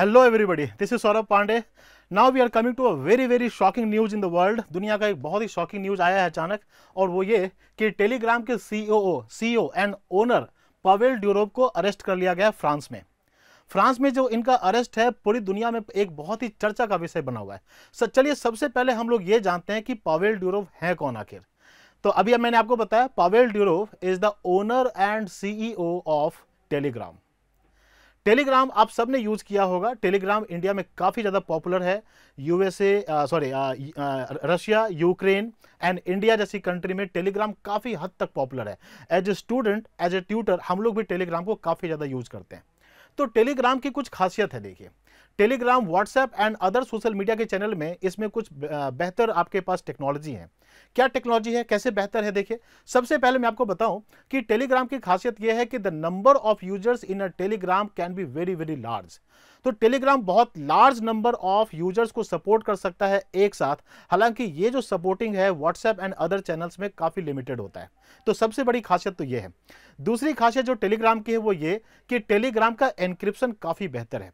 Hello everybody this is Saurabh Pandey now we are coming to a very very shocking news in the world दुनिया का एक बहुत ही shocking news आया है अचानक और वो ये कि टेलीग्राम के CEO CEO and owner Pavel Durov को अरेस्ट कर लिया गया फ्रांस में फ्रांस में जो इनका अरेस्ट है पूरी दुनिया में एक बहुत ही चर्चा का विषय बना हुआ है सर चलिए सबसे पहले हम लोग ये जानते हैं कि पावेल ड्यूरोव है कौन आखिर तो अभी मैंने आपको बताया Pavel Durov is the owner and CEO of Telegram Telegram आप सब ने यूज़ किया होगा टेलीग्राम इंडिया में काफ़ी ज़्यादा पॉपुलर है USA sorry Russia Ukraine and India जैसी कंट्री में टेलीग्राम काफ़ी हद तक पॉपुलर है as a student as a tutor हम लोग भी टेलीग्राम को काफ़ी ज़्यादा यूज़ करते हैं तो टेलीग्राम की कुछ खासियत है देखिए Telegram WhatsApp and other social media के चैनल में इसमें कुछ बेहतर आपके पास टेक्नोलॉजी है क्या टेक्नोलॉजी है कैसे बेहतर है देखिए सबसे पहले मैं आपको बताऊं कि टेलीग्राम की खासियत यह है कि the number of users in a Telegram can be very very large तो टेलीग्राम बहुत लार्ज नंबर ऑफ यूजर्स को सपोर्ट कर सकता है एक साथ हालांकि ये जो सपोर्टिंग है व्हाट्सएप एंड अदर चैनल्स में काफ़ी लिमिटेड होता है तो सबसे बड़ी खासियत तो ये है दूसरी खासियत जो टेलीग्राम की है वो ये कि टेलीग्राम का एनक्रिप्शन काफ़ी बेहतर है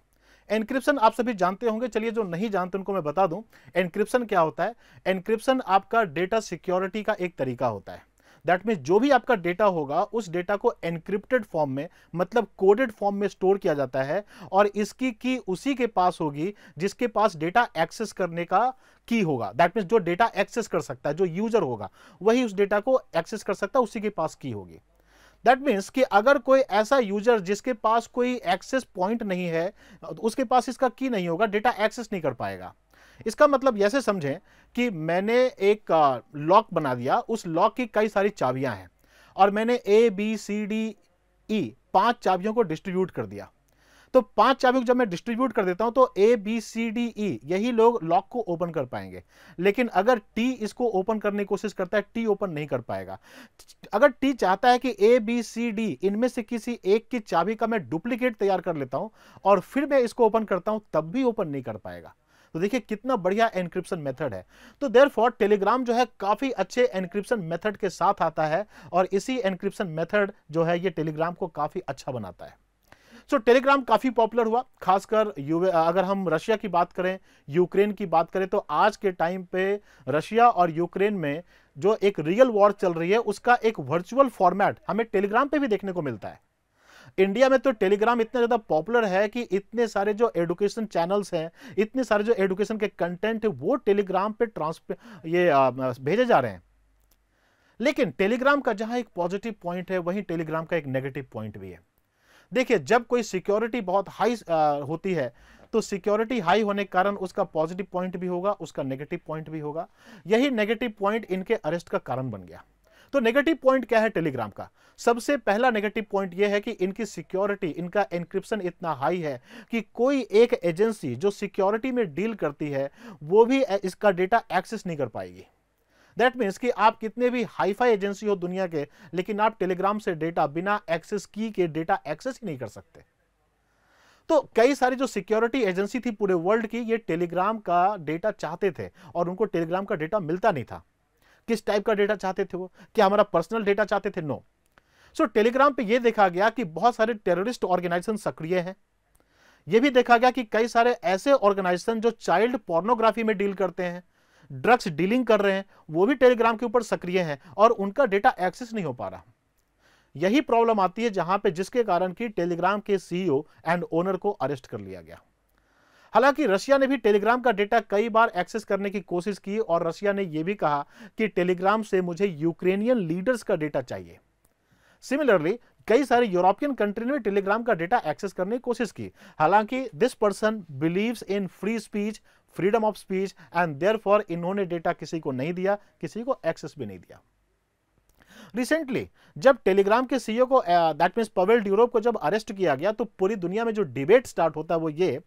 एनक्रिप्शन आप सभी जानते होंगे चलिए जो नहीं जानते उनको मैं बता दूं एनक्रिप्शन क्या होता है एनक्रिप्शन आपका डेटा सिक्योरिटी का एक तरीका होता है दैट मीन्स जो भी आपका डेटा होगा उस डेटा को एनक्रिप्टेड फॉर्म में मतलब कोडेड फॉर्म में स्टोर किया जाता है और इसकी की उसी के पास होगी जिसके पास डेटा एक्सेस करने का की होगा दैट मीन्स जो डेटा एक्सेस कर सकता है जो यूजर होगा वही उस डेटा को एक्सेस कर सकता है उसी के पास की होगी दैट मीन्स कि अगर कोई ऐसा यूजर जिसके पास कोई एक्सेस पॉइंट नहीं है तो उसके पास इसका की नहीं होगा डेटा एक्सेस नहीं कर पाएगा इसका मतलब ऐसे समझें कि मैंने एक लॉक बना दिया उस लॉक की कई सारी चाबियां हैं और मैंने A B C D E पांच चाबियों को डिस्ट्रीब्यूट कर दिया तो पांच चाबी को जब मैं डिस्ट्रीब्यूट कर देता हूं तो A B C D E यही लोग लॉक को ओपन कर पाएंगे लेकिन अगर टी इसको ओपन करने की कोशिश करता है टी ओपन नहीं कर पाएगा अगर टी चाहता है कि ए बी सी डी इनमें से किसी एक की चाबी का मैं डुप्लीकेट तैयार कर लेता हूं और फिर मैं इसको ओपन करता हूं तब भी ओपन नहीं कर पाएगा तो देखिए कितना बढ़िया एनक्रिप्शन मेथड है तो देर फॉर टेलीग्राम जो है काफी अच्छे एनक्रिप्शन मेथड के साथ आता है और इसी एनक्रिप्शन मेथड जो है ये टेलीग्राम को काफी अच्छा बनाता है सो टेलीग्राम काफ़ी पॉपुलर हुआ खासकर अगर हम रशिया की बात करें यूक्रेन की बात करें तो आज के टाइम पे रशिया और यूक्रेन में जो एक रियल वॉर चल रही है उसका एक वर्चुअल फॉर्मेट हमें टेलीग्राम पे भी देखने को मिलता है इंडिया में तो टेलीग्राम इतना ज़्यादा पॉपुलर है कि इतने सारे जो एडुकेशन चैनल्स हैं इतने सारे जो एडुकेशन के कंटेंट है वो टेलीग्राम पे ट्रांसफर ये भेजे जा रहे हैं लेकिन टेलीग्राम का जहां एक पॉजिटिव पॉइंट है वहीं टेलीग्राम का एक नेगेटिव पॉइंट भी है देखिए जब कोई सिक्योरिटी बहुत हाई होती है तो सिक्योरिटी हाई होने के कारण उसका पॉजिटिव पॉइंट भी होगा उसका नेगेटिव पॉइंट भी होगा यही नेगेटिव पॉइंट इनके अरेस्ट का कारण बन गया तो नेगेटिव पॉइंट क्या है टेलीग्राम का सबसे पहला नेगेटिव पॉइंट यह है कि इनकी सिक्योरिटी इनका एनक्रिप्शन इतना हाई है कि कोई एक एजेंसी जो सिक्योरिटी में डील करती है वो भी इसका डेटा एक्सेस नहीं कर पाएगी दैट मीन्स कि आप कितने भी हाईफाई एजेंसी हो दुनिया के लेकिन आप टेलीग्राम से डेटा बिना एक्सेस की के डेटा एक्सेस ही नहीं कर सकते तो कई सारी जो सिक्योरिटी एजेंसी थी पूरे वर्ल्ड की ये टेलीग्राम का डेटा चाहते थे और उनको टेलीग्राम का डेटा मिलता नहीं था किस टाइप का डेटा चाहते थे वो क्या हमारा पर्सनल डेटा चाहते थे नो सो टेलीग्राम पे ये देखा गया कि बहुत सारे टेररिस्ट ऑर्गेनाइजेशन सक्रिय हैं ये भी देखा गया कि कई सारे ऐसे ऑर्गेनाइजेशन जो चाइल्ड पोर्नोग्राफी में डील करते हैं ड्रग्स डीलिंग कर रहे हैं वो भी टेलीग्राम के ऊपर सक्रिय हैं और उनका डेटा एक्सेस नहीं हो पा रहा यही प्रॉब्लम आती है जहां पे जिसके कारण कि टेलीग्राम के सीईओ एंड ओनर को अरेस्ट कर लिया गया हालांकि रशिया ने भी टेलीग्राम का डेटा कई बार एक्सेस करने की कोशिश की और रशिया ने यह भी कहा कि टेलीग्राम से मुझे यूक्रेनियन लीडर्स का डेटा चाहिए सिमिलरली कई सारे यूरोपियन कंट्री ने टेलीग्राम का डेटा एक्सेस करने की कोशिश की हालांकि this person believes in free speech freedom of speech and therefore इन्होंने डेटा किसी को नहीं दिया किसी को एक्सेस भी नहीं दिया रिसेंटली जब टेलीग्राम के सीईओ e को दैट मीन पवेल ड्यूरोप को जब अरेस्ट किया गया तो पूरी दुनिया में जो डिबेट स्टार्ट होता है वो ये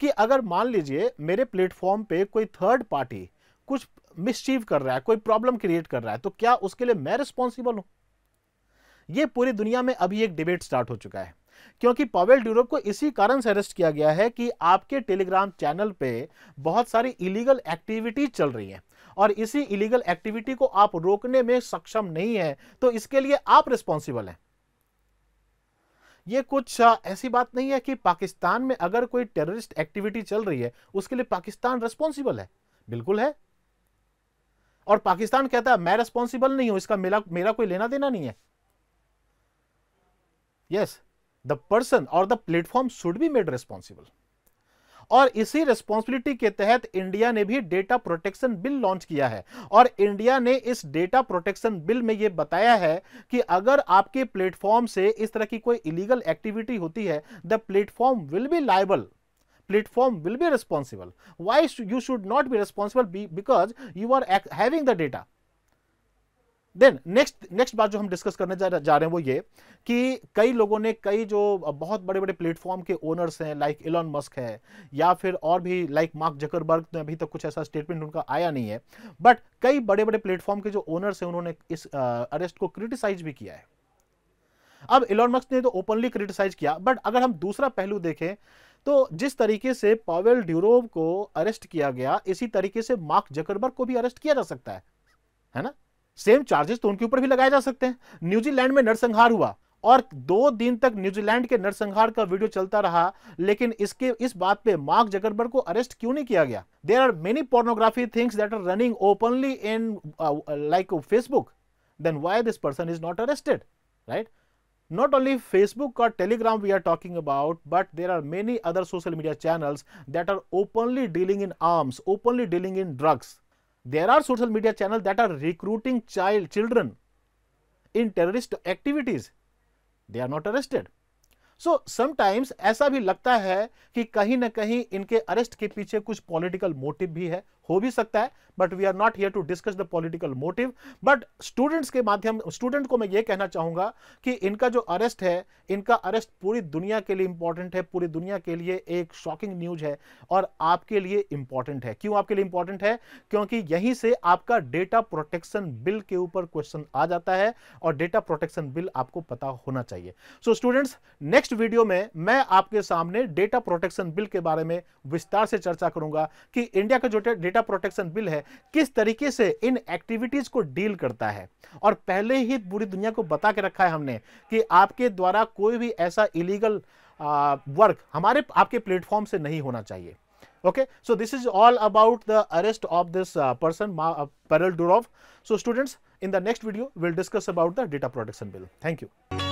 कि अगर मान लीजिए मेरे प्लेटफॉर्म पे कोई थर्ड पार्टी कुछ मिसचीव कर रहा है कोई प्रॉब्लम क्रिएट कर रहा है तो क्या उसके लिए मैं रिस्पॉन्सिबल हूं ये पूरी दुनिया में अभी एक डिबेट स्टार्ट हो चुका है क्योंकि पॉवेल ड्यूरोप को इसी कारण से अरेस्ट किया गया है कि आपके टेलीग्राम चैनल पे बहुत सारी इलीगल एक्टिविटी चल रही है और इसी इलीगल एक्टिविटी को आप रोकने में सक्षम नहीं है तो इसके लिए आप रिस्पॉन्सिबल हैं ये कुछ ऐसी बात नहीं है कि पाकिस्तान में अगर कोई टेररिस्ट एक्टिविटी चल रही है उसके लिए पाकिस्तान रिस्पॉन्सिबल है बिल्कुल है और पाकिस्तान कहता है मैं रिस्पॉन्सिबल नहीं हूं इसका मेरा मेरा कोई लेना देना नहीं है यस yes. द पर्सन और the platform should be made responsible और इसी रिस्पॉन्सिबिलिटी के तहत इंडिया ने भी डेटा प्रोटेक्शन बिल लॉन्च किया है और इंडिया ने इस डेटा प्रोटेक्शन बिल में यह बताया है कि अगर आपके प्लेटफॉर्म से इस तरह की कोई इलीगल एक्टिविटी होती है the platform will be liable platform will be responsible why you should not be responsible because you are having the data then next next बात जो हम डिस्कस करने जा, जा रहे हैं वो ये कि कई लोगों ने कई जो बहुत बड़े बड़े प्लेटफॉर्म के ओनर्स हैं लाइक इलॉन मस्क है या फिर और भी लाइक मार्क जकरबर्ग ने अभी तक तो कुछ ऐसा स्टेटमेंट उनका आया नहीं है बट कई बड़े बड़े प्लेटफॉर्म के जो ओनर्स हैं उन्होंने इस अरेस्ट को क्रिटिसाइज भी किया है अब इलॉन मस्क ने तो ओपनली क्रिटिसाइज किया बट अगर हम दूसरा पहलू देखें तो जिस तरीके से पावेल ड्यूरोव को अरेस्ट किया गया इसी तरीके से मार्क जकरबर्ग को भी अरेस्ट किया जा सकता है है ना सेम चार्जेस तो उनके ऊपर भी लगाए जा सकते हैं न्यूजीलैंड में नरसंहार हुआ और दो दिन तक न्यूजीलैंड के नरसंहार का वीडियो चलता रहा लेकिन इसके इस बात पे मार्क जगरबर्ग को अरेस्ट क्यों नहीं किया गया there are many pornography things that are running openly in like Facebook then why this person is not arrested right not only facebook or telegram we are talking about but there are many other social media channels that are openly dealing in arms openly dealing in drugs there are social media channels that are recruiting child children in terrorist activities they are not arrested so so, sometimes ऐसा भी लगता है कि कहीं ना कहीं इनके arrest के पीछे कुछ पॉलिटिकल मोटिव भी है हो भी सकता है but we are not here to discuss the political motive but students के माध्यम स्टूडेंट को मैं ये कहना चाहूंगा कि इनका जो अरेस्ट है इनका अरेस्ट पूरी दुनिया के लिए इंपॉर्टेंट है पूरी दुनिया के लिए एक शॉकिंग न्यूज है और आपके लिए इंपॉर्टेंट है क्यों आपके लिए इंपॉर्टेंट है क्योंकि यहीं से आपका डेटा प्रोटेक्शन बिल के ऊपर क्वेश्चन आ जाता है और डेटा प्रोटेक्शन बिल आपको पता होना चाहिए so students next next video में मैं आपके सामने डेटा प्रोटेक्शन बिल के बारे में विस्तार से चर्चा करूंगा कि इंडिया का जो डेटा प्रोटेक्शन बिल है किस तरीके से इन एक्टिविटीज को डील करता है और पहले ही पूरी दुनिया को बता के रखा है हमने कि आपके द्वारा कोई भी ऐसा इलीगल वर्क हमारे आपके प्लेटफॉर्म से नहीं होना चाहिए okay so this is all about the arrest of this person Pavel Ma so students in the next video will discuss about the data protection bill thank you